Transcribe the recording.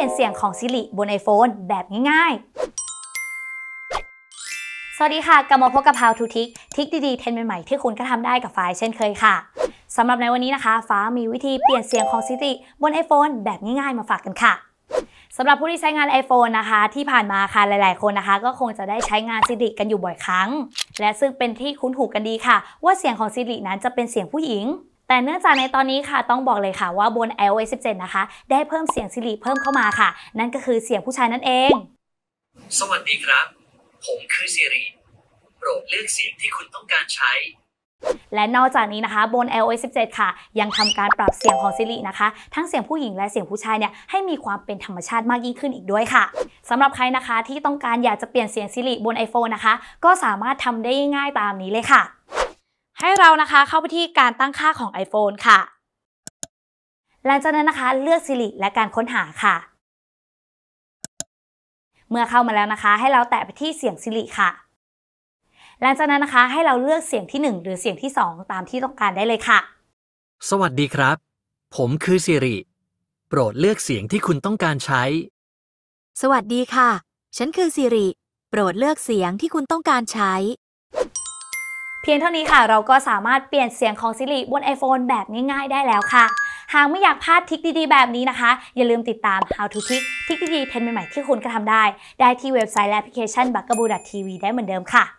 ปลี่ยนเสียงของ Siri บน iPhone แบบง่ายๆ สวัสดีค่ะกลับมาพบกับพาวทูทิกทิกดีๆเทนใหม่ๆ ที่คุณก็ทำได้กับไฟล์เช่นเคยค่ะสำหรับในวันนี้นะคะ ฟ้ามีวิธีเปลี่ยนเสียงของ Siri บน iPhone แบบง่ายๆมาฝากกันค่ะสำหรับผู้ที่ใช้งาน iPhone นะคะ ที่ผ่านมาค่ะหลาย ๆคนนะคะ ก็คงจะได้ใช้งาน Siri กันอยู่บ่อยครั้ง และซึ่งเป็นที่คุ้นหูกันดีค่ะ ว่าเสียงของ Siri นั้นจะเป็นเสียงผู้หญิงแต่เนื่องจากในตอนนี้ค่ะ ต้องบอกเลยค่ะว่าบน iOS 17 นะคะ ได้เพิ่มเสียง Siri เพิ่มเข้ามาค่ะ นั่นก็คือเสียงผู้ชายนั่นเอง สวัสดีครับ ผมคือ Siri โปรดเลือกเสียงที่คุณต้องการใช้ และนอกจากนี้นะคะบน iOS 17 ค่ะ ยังทำการปรับเสียงของ Siri นะคะทั้งเสียงผู้หญิงและเสียงผู้ชายเนี่ยให้มีความเป็นธรรมชาติมากยิ่งขึ้นอีกด้วยค่ะสำหรับใครนะคะ ที่ต้องการอยากจะเปลี่ยนเสียง Siri บน iPhone นะคะ ก็สามารถทำได้ง่ายตามนี้เลยค่ะให้เรานะคะเข้าไปที่การตั้งค่าของ iPhone ค่ะ หลังจากนั้นนะคะ เลือก Siri และการค้นหาค่ะ เมื่อเข้ามาแล้วนะคะ ให้เราแตะไปที่เสียง Siri ค่ะหลังจากนั้นนะคะ ให้เราเลือกเสียงที่1หรือเสียงที่2ตามที่ต้องการได้เลยค่ะ สวัสดีครับ ผมคือ Siri โปรดเลือกเสียงที่คุณต้องการใช้ สวัสดีค่ะ ฉันคือ Siri โปรดเลือกเสียงที่คุณต้องการใช้เพียงเท่านี้ค่ะ เราก็สามารถเปลี่ยนเสียงของ Siri บน iPhone แบบง่ายๆได้แล้วค่ะ หากไม่อยากพลาดทิคดีๆ แบบนี้นะคะ อย่าลืมติดตาม How to Tick ทิคดีๆ เทรนใหม่ๆ ที่คุณก็ทำได้ ได้ที่เว็บไซต์และแอปพลิเคชัน b u g a b o o t v ได้เหมือนเดิมค่ะ